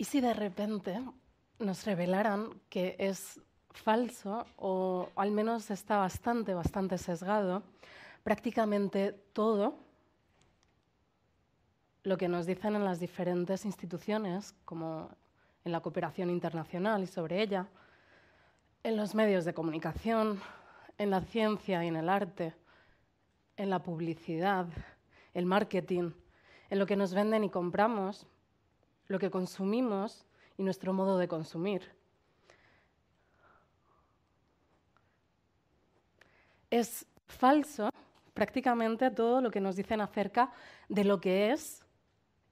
¿Y si de repente nos revelaran que es falso o al menos está bastante, bastante sesgado prácticamente todo lo que nos dicen en las diferentes instituciones, como en la cooperación internacional y sobre ella, en los medios de comunicación, en la ciencia y en el arte, en la publicidad, el marketing, en lo que nos venden y compramos, lo que consumimos y nuestro modo de consumir. Es falso prácticamente todo lo que nos dicen acerca de lo que es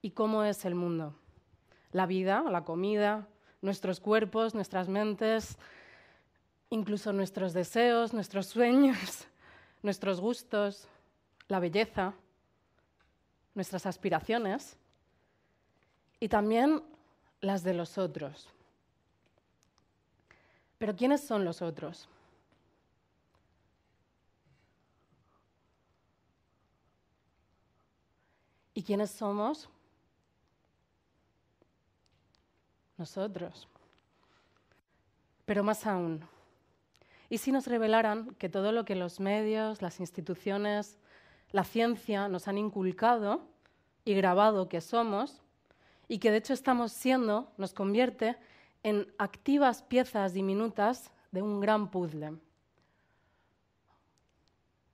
y cómo es el mundo. La vida, la comida, nuestros cuerpos, nuestras mentes, incluso nuestros deseos, nuestros sueños, nuestros gustos, la belleza, nuestras aspiraciones y también las de los otros. Pero ¿quiénes son los otros? ¿Y quiénes somos? Nosotros. Pero más aún, ¿y si nos revelaran que todo lo que los medios, las instituciones, la ciencia nos han inculcado y grabado que somos, y que de hecho estamos siendo, nos convierte en activas piezas diminutas de un gran puzzle.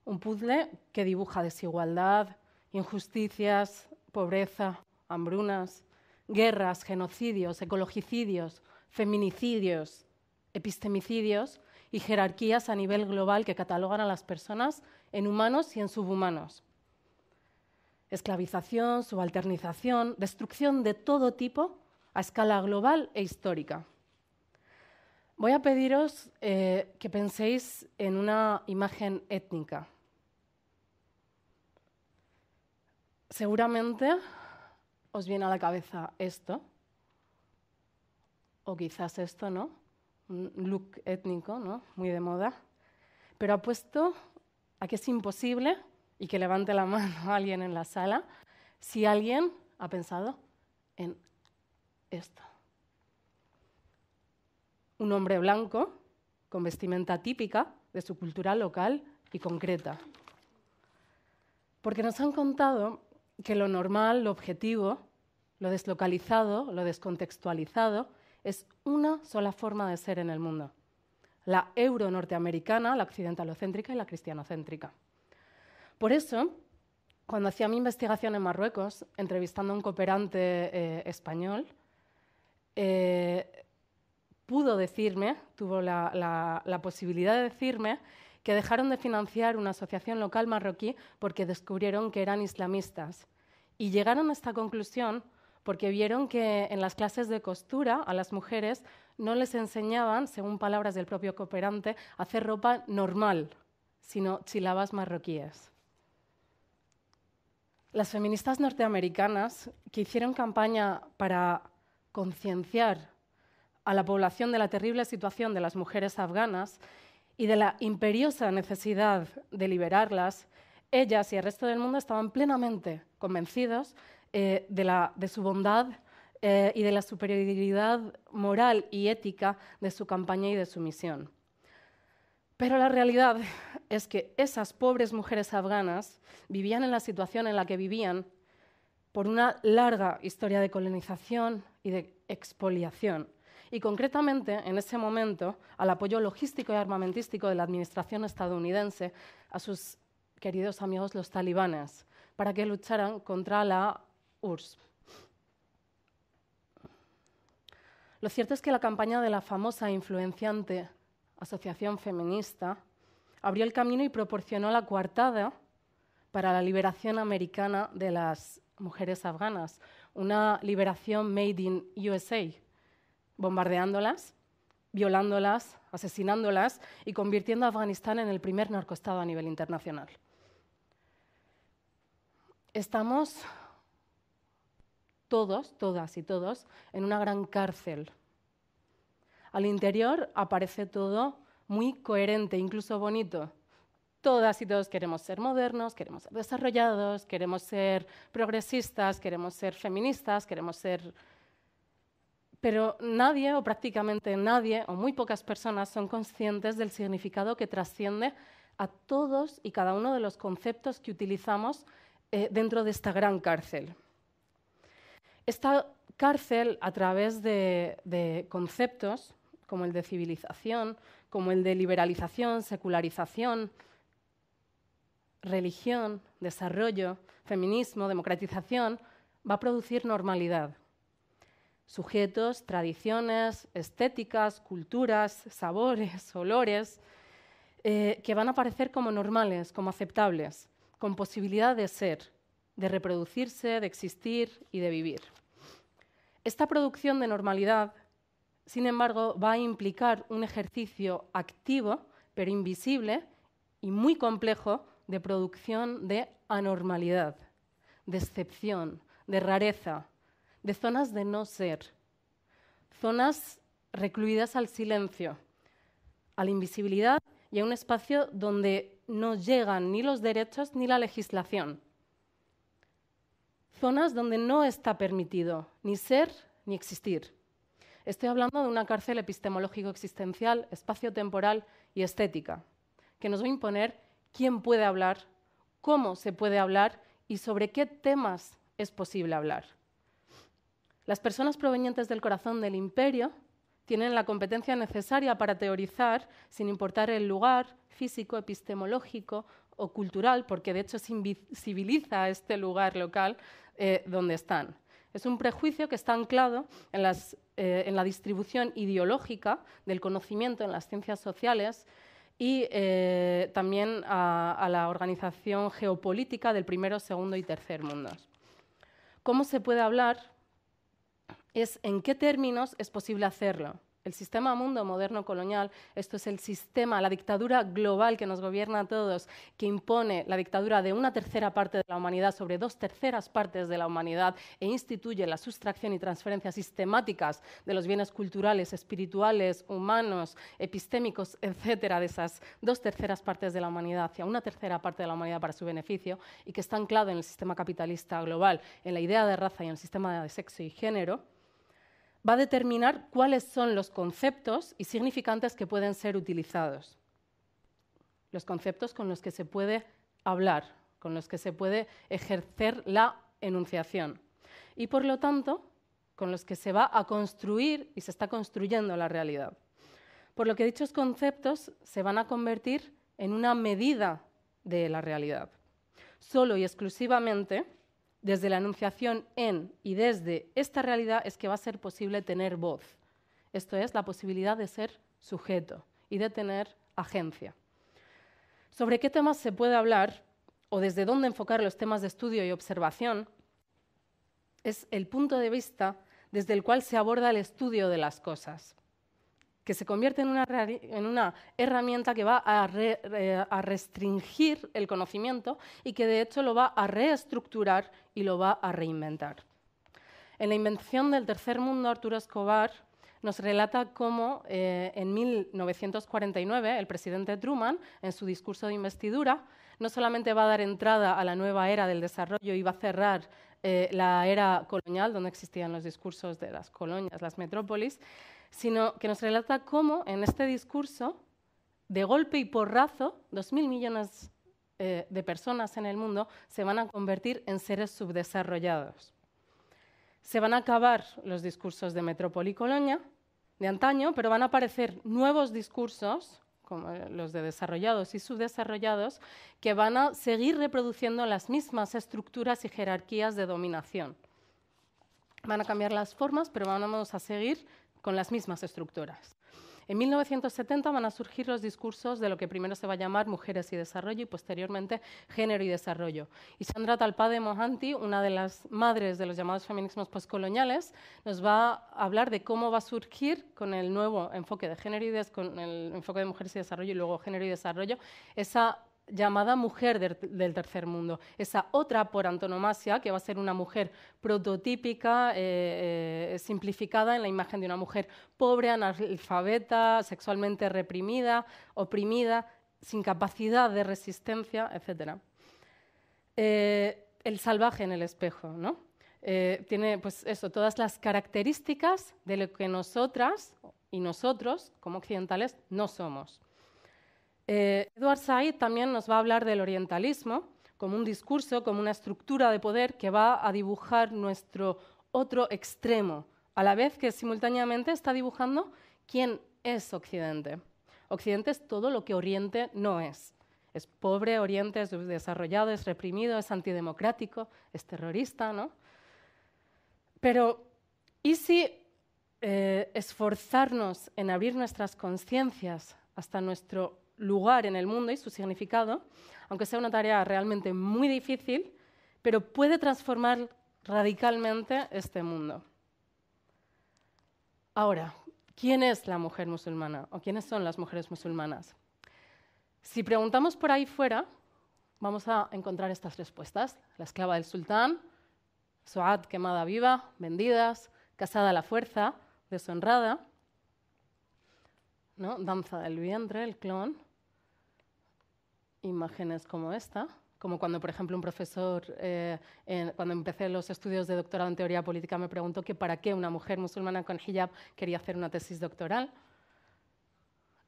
Un puzzle que dibuja desigualdad, injusticias, pobreza, hambrunas, guerras, genocidios, ecologicidios, feminicidios, epistemicidios y jerarquías a nivel global que catalogan a las personas en humanos y en subhumanos esclavización, subalternización, destrucción de todo tipo a escala global e histórica. Voy a pediros eh, que penséis en una imagen étnica. Seguramente os viene a la cabeza esto, o quizás esto, ¿no? Un look étnico, ¿no? Muy de moda. Pero apuesto a que es imposible y que levante la mano alguien en la sala si alguien ha pensado en esto. Un hombre blanco con vestimenta típica de su cultura local y concreta. Porque nos han contado que lo normal, lo objetivo, lo deslocalizado, lo descontextualizado, es una sola forma de ser en el mundo. La euro norteamericana, la occidentalocéntrica y la cristianocéntrica. Por eso, cuando hacía mi investigación en Marruecos, entrevistando a un cooperante eh, español, eh, pudo decirme, tuvo la, posibilidad de decirme que dejaron de financiar una asociación local marroquí porque descubrieron que eran islamistas. Y llegaron a esta conclusión porque vieron que en las clases de costura a las mujeres no les enseñaban, según palabras del propio cooperante, hacer ropa normal, sino chilabas marroquíes las feministas norteamericanas que hicieron campaña para concienciar a la población de la terrible situación de las mujeres afganas y de la imperiosa necesidad de liberarlas, ellas y el resto del mundo estaban plenamente convencidos eh, de, su bondad eh, y de la superioridad moral y ética de su campaña y de su misión. Pero la realidad es que esas pobres mujeres afganas vivían en la situación en la que vivían por una larga historia de colonización y de expoliación. Y concretamente, en ese momento, al apoyo logístico y armamentístico de la administración estadounidense a sus queridos amigos los talibanes, para que lucharan contra la URSS. Lo cierto es que la campaña de la famosa e influenciante Asociación Feminista abrió el camino y proporcionó la coartada para la liberación americana de las mujeres afganas, una liberación made in USA, bombardeándolas, violándolas, asesinándolas y convirtiendo a Afganistán en el primer narcoestado a nivel internacional. Estamos todos, todas y todos, en una gran cárcel. Al interior aparece todo muy coherente, incluso bonito. Todas y todos queremos ser modernos, queremos ser desarrollados, queremos ser progresistas, queremos ser feministas, queremos ser... Pero nadie, o prácticamente nadie, o muy pocas personas son conscientes del significado que trasciende a todos y cada uno de los conceptos que utilizamos eh, dentro de esta gran cárcel. Esta cárcel, a través de, conceptos como el de civilización, como el de liberalización, secularización, religión, desarrollo, feminismo, democratización, va a producir normalidad. Sujetos, tradiciones, estéticas, culturas, sabores, olores, eh, que van a aparecer como normales, como aceptables, con posibilidad de ser, de reproducirse, de existir y de vivir. Esta producción de normalidad sin embargo, va a implicar un ejercicio activo, pero invisible y muy complejo, de producción de anormalidad, de excepción, de rareza, de zonas de no ser, zonas recluidas al silencio, a la invisibilidad y a un espacio donde no llegan ni los derechos ni la legislación. Zonas donde no está permitido ni ser ni existir. Estoy hablando de una cárcel epistemológico-existencial, espacio-temporal y estética, que nos va a imponer quién puede hablar, cómo se puede hablar y sobre qué temas es posible hablar. Las personas provenientes del corazón del imperio tienen la competencia necesaria para teorizar, sin importar el lugar físico, epistemológico o cultural, porque de hecho se invisibiliza este lugar local eh, donde están. Es un prejuicio que está anclado eh, en, la distribución ideológica del conocimiento en las ciencias sociales y eh, también a, la organización geopolítica del primero, segundo y tercer mundo. ¿Cómo se puede hablar? Es en qué términos es posible hacerlo el sistema mundo moderno colonial, esto es el sistema, la dictadura global que nos gobierna a todos, que impone la dictadura de una tercera parte de la humanidad sobre dos terceras partes de la humanidad e instituye la sustracción y transferencia sistemáticas de los bienes culturales, espirituales, humanos, epistémicos, etcétera, de esas dos terceras partes de la humanidad hacia una tercera parte de la humanidad para su beneficio y que está anclado en el sistema capitalista global, en la idea de raza y en el sistema de sexo y género va a determinar cuáles son los conceptos y significantes que pueden ser utilizados. Los conceptos con los que se puede hablar, con los que se puede ejercer la enunciación. Y por lo tanto, con los que se va a construir y se está construyendo la realidad. Por lo que dichos conceptos se van a convertir en una medida de la realidad. Solo y exclusivamente desde la enunciación en y desde esta realidad es que va a ser posible tener voz. Esto es la posibilidad de ser sujeto y de tener agencia. Sobre qué temas se puede hablar o desde dónde enfocar los temas de estudio y observación es el punto de vista desde el cual se aborda el estudio de las cosas que se convierte en una, en una herramienta que va a, restringir el conocimiento y que de hecho lo va a reestructurar y lo va a reinventar. En la invención del tercer mundo, Arturo Escobar nos relata cómo eh, en 1949 el presidente Truman, en su discurso de investidura, no solamente va a dar entrada a la nueva era del desarrollo y va a cerrar eh, la era colonial, donde existían los discursos de las colonias, las metrópolis, sino que nos relata cómo en este discurso, de golpe y porrazo, 2.000 millones eh, de personas en el mundo se van a convertir en seres subdesarrollados. Se van a acabar los discursos de metrópoli y colonia de antaño, pero van a aparecer nuevos discursos como los de desarrollados y subdesarrollados, que van a seguir reproduciendo las mismas estructuras y jerarquías de dominación. Van a cambiar las formas, pero vamos a seguir con las mismas estructuras. En 1970 van a surgir los discursos de lo que primero se va a llamar mujeres y desarrollo y posteriormente género y desarrollo. Y Sandra Talpade Mohanty, una de las madres de los llamados feminismos postcoloniales, nos va a hablar de cómo va a surgir con el nuevo enfoque de género y des, con el enfoque de mujeres y desarrollo y luego género y desarrollo esa llamada Mujer del Tercer Mundo. Esa otra por antonomasia, que va a ser una mujer prototípica, eh, eh, simplificada en la imagen de una mujer pobre, analfabeta, sexualmente reprimida, oprimida, sin capacidad de resistencia, etc. Eh, el salvaje en el espejo, ¿no? tiene, pues, eso, todas las características de lo que nosotras y nosotros, como occidentales, no somos. Eh, Edward Said también nos va a hablar del orientalismo como un discurso, como una estructura de poder que va a dibujar nuestro otro extremo, a la vez que simultáneamente está dibujando quién es Occidente. Occidente es todo lo que Oriente no es. Es pobre, Oriente es desarrollado, es reprimido, es antidemocrático, es terrorista, ¿no? Pero, ¿y si eh, esforzarnos en abrir nuestras conciencias hasta nuestro lugar en el mundo y su significado, aunque sea una tarea realmente muy difícil, pero puede transformar radicalmente este mundo. Ahora, ¿quién es la mujer musulmana o quiénes son las mujeres musulmanas? Si preguntamos por ahí fuera, vamos a encontrar estas respuestas. La esclava del sultán, Suad quemada viva, vendidas, casada a la fuerza, deshonrada. Danza del vientre, el clon. Imágenes como esta, como cuando, por ejemplo, un profesor, eh, cuando empecé los estudios de doctorado en teoría política, me preguntó que para qué una mujer musulmana con hijab quería hacer una tesis doctoral.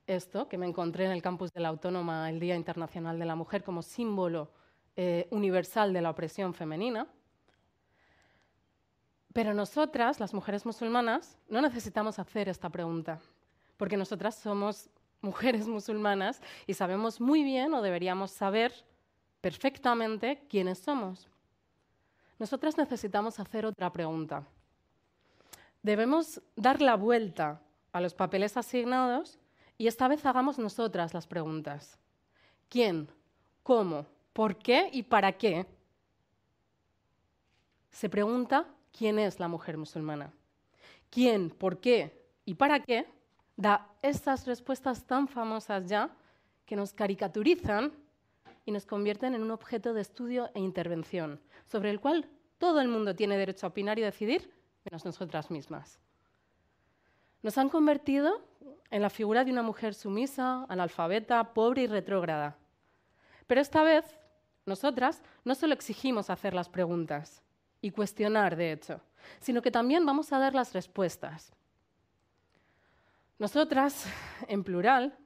Esto, que me encontré en el campus de la Autónoma el Día Internacional de la Mujer como símbolo eh, universal de la opresión femenina. Pero nosotras, las mujeres musulmanas, no necesitamos hacer esta pregunta porque nosotras somos mujeres musulmanas y sabemos muy bien o deberíamos saber perfectamente quiénes somos. Nosotras necesitamos hacer otra pregunta. Debemos dar la vuelta a los papeles asignados y esta vez hagamos nosotras las preguntas. ¿Quién? ¿Cómo? ¿Por qué y para qué? Se pregunta quién es la mujer musulmana. ¿Quién? ¿Por qué? ¿Y para qué? da estas respuestas tan famosas ya que nos caricaturizan y nos convierten en un objeto de estudio e intervención, sobre el cual todo el mundo tiene derecho a opinar y decidir, menos nosotras mismas. Nos han convertido en la figura de una mujer sumisa, analfabeta, pobre y retrógrada. Pero esta vez, nosotras no solo exigimos hacer las preguntas y cuestionar, de hecho, sino que también vamos a dar las respuestas. Nosotras, en plural,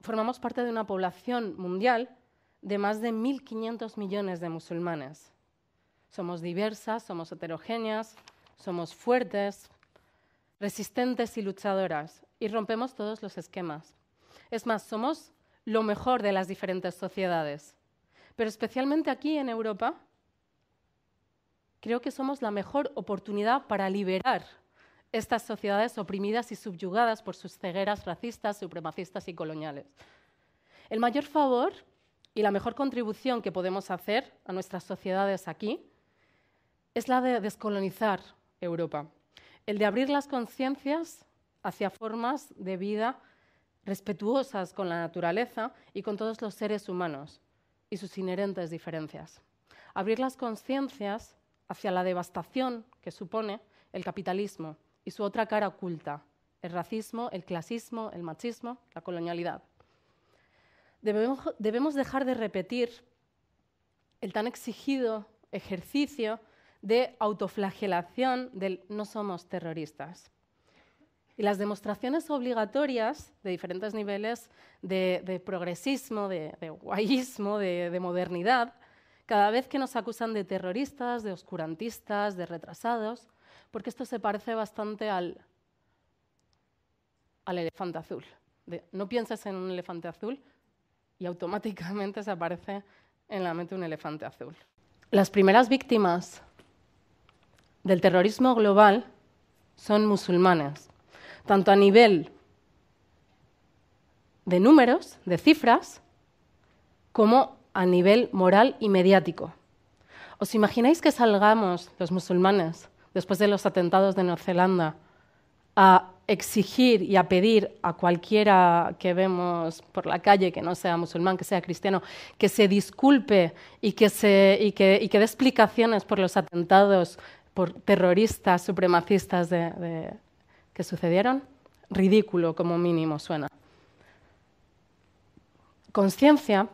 formamos parte de una población mundial de más de 1.500 millones de musulmanes. Somos diversas, somos heterogéneas, somos fuertes, resistentes y luchadoras, y rompemos todos los esquemas. Es más, somos lo mejor de las diferentes sociedades. Pero especialmente aquí en Europa, creo que somos la mejor oportunidad para liberar estas sociedades oprimidas y subyugadas por sus cegueras racistas, supremacistas y coloniales. El mayor favor y la mejor contribución que podemos hacer a nuestras sociedades aquí es la de descolonizar Europa, el de abrir las conciencias hacia formas de vida respetuosas con la naturaleza y con todos los seres humanos y sus inherentes diferencias. Abrir las conciencias hacia la devastación que supone el capitalismo y su otra cara oculta, el racismo, el clasismo, el machismo, la colonialidad. Debemos, dejar de repetir el tan exigido ejercicio de autoflagelación del no somos terroristas. Y las demostraciones obligatorias de diferentes niveles de, progresismo, de, guayismo, de modernidad, cada vez que nos acusan de terroristas, de oscurantistas, de retrasados, porque esto se parece bastante al, elefante azul. no pienses en un elefante azul y automáticamente se aparece en la mente un elefante azul. Las primeras víctimas del terrorismo global son musulmanes, tanto a nivel de números, de cifras, como a nivel moral y mediático. ¿Os imagináis que salgamos los musulmanes después de los atentados de Nueva Zelanda, a exigir y a pedir a cualquiera que vemos por la calle, que no sea musulmán, que sea cristiano, que se disculpe y que, se, dé explicaciones por los atentados por terroristas, supremacistas que sucedieron, ridículo como mínimo suena. Conciencia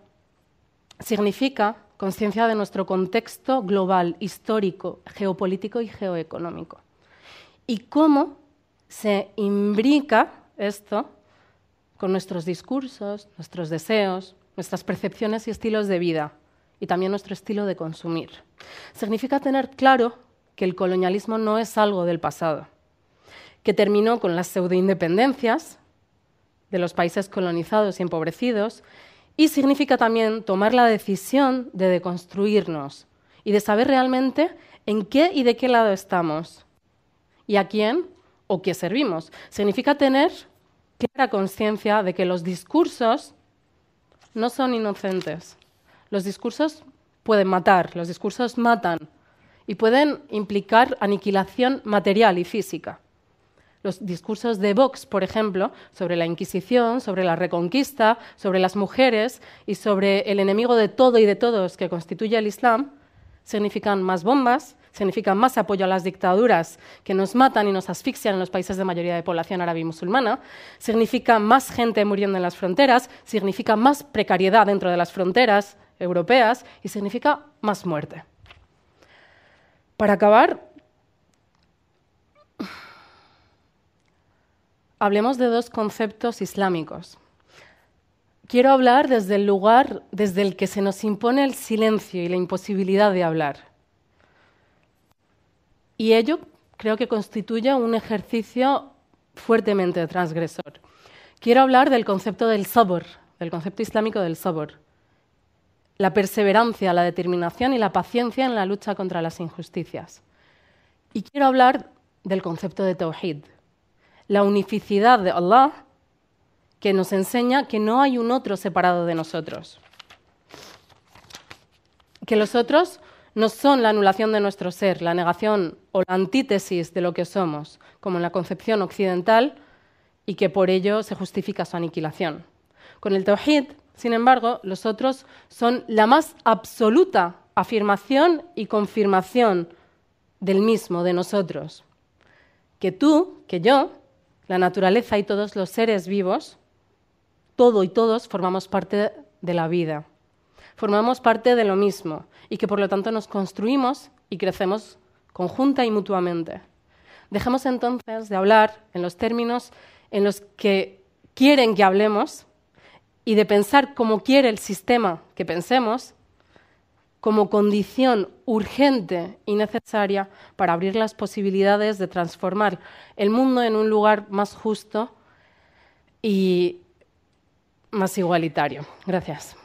significa conciencia de nuestro contexto global, histórico, geopolítico y geoeconómico. Y cómo se imbrica esto con nuestros discursos, nuestros deseos, nuestras percepciones y estilos de vida, y también nuestro estilo de consumir. Significa tener claro que el colonialismo no es algo del pasado, que terminó con las pseudoindependencias de los países colonizados y empobrecidos y significa también tomar la decisión de deconstruirnos y de saber realmente en qué y de qué lado estamos y a quién o qué servimos. Significa tener clara conciencia de que los discursos no son inocentes. Los discursos pueden matar, los discursos matan y pueden implicar aniquilación material y física los discursos de Vox, por ejemplo, sobre la Inquisición, sobre la Reconquista, sobre las mujeres y sobre el enemigo de todo y de todos que constituye el Islam, significan más bombas, significan más apoyo a las dictaduras que nos matan y nos asfixian en los países de mayoría de población árabe y musulmana, significa más gente muriendo en las fronteras, significa más precariedad dentro de las fronteras europeas y significa más muerte. Para acabar, hablemos de dos conceptos islámicos. Quiero hablar desde el lugar desde el que se nos impone el silencio y la imposibilidad de hablar. Y ello creo que constituye un ejercicio fuertemente transgresor. Quiero hablar del concepto del sobor, del concepto islámico del sobor, La perseverancia, la determinación y la paciencia en la lucha contra las injusticias. Y quiero hablar del concepto de tawhid, la unificidad de Allah, que nos enseña que no hay un otro separado de nosotros. Que los otros no son la anulación de nuestro ser, la negación o la antítesis de lo que somos, como en la concepción occidental, y que por ello se justifica su aniquilación. Con el Tawhid, sin embargo, los otros son la más absoluta afirmación y confirmación del mismo, de nosotros. Que tú, que yo, la naturaleza y todos los seres vivos, todo y todos formamos parte de la vida, formamos parte de lo mismo y que por lo tanto nos construimos y crecemos conjunta y mutuamente. Dejemos entonces de hablar en los términos en los que quieren que hablemos y de pensar como quiere el sistema que pensemos como condición urgente y necesaria para abrir las posibilidades de transformar el mundo en un lugar más justo y más igualitario. Gracias.